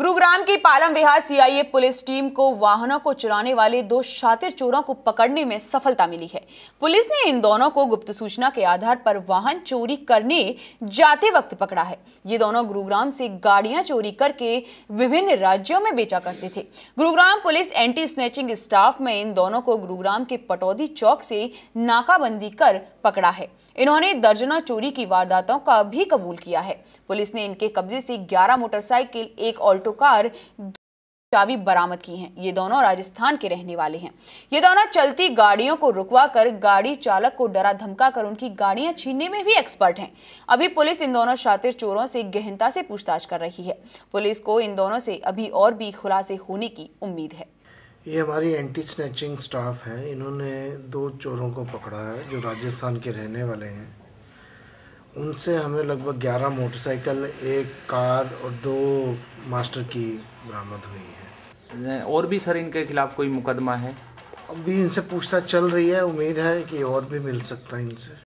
गुरुग्राम की Palam Vihar CIA police team को वाहनों को चुराने वाले दो शातिर चोरों को पकड़ने में सफलता मिली है पुलिस ने इन दोनों को गुप्त सूचना के आधार पर वाहन चोरी करने जाते वक्त पकड़ा है ये दोनों गुरुग्राम से गाड़ियां चोरी करके विभिन्न राज्यों में बेचा करते थे Gurugram police anti snatching staff में इन दोनों को गुरुग्राम के पटौदी चौक से नाकाबंदी कर पकड़ा है इन्होंने दर्जनों चोरी की वारदातों का भी कबूल किया है पुलिस ने इनके कब्जे से 11 मोटरसाइकिल एक ऑल्टो ऑटो कार चाबी बरामद की हैं ये दोनों राजस्थान के रहने वाले हैं ये दोनों चलती गाड़ियों को रुकवा कर गाड़ी चालक को डरा धमका कर उनकी गाड़ियां छीनने में भी एक्सपर्ट हैं अभी पुलिस इन दोनों शातिर चोरों से गहनता से पूछताछ कर रही है पुलिस को इन दोनों से अभी और भी खुलासे होने की उम्मीद है ये हमारी एंटी स्नैचिंग स्टाफ है इन्होंने दो चोरों को पकड़ा है जो राजस्थान के रहने वाले हैं उनसे हमें लगभग ग्यारह मोटरसाइकिल एक कार और दो मास्टर की बरामद हुई है और भी सर इनके खिलाफ कोई मुकदमा है अभी इनसे पूछताछ चल रही है उम्मीद है कि और भी मिल सकता है इनसे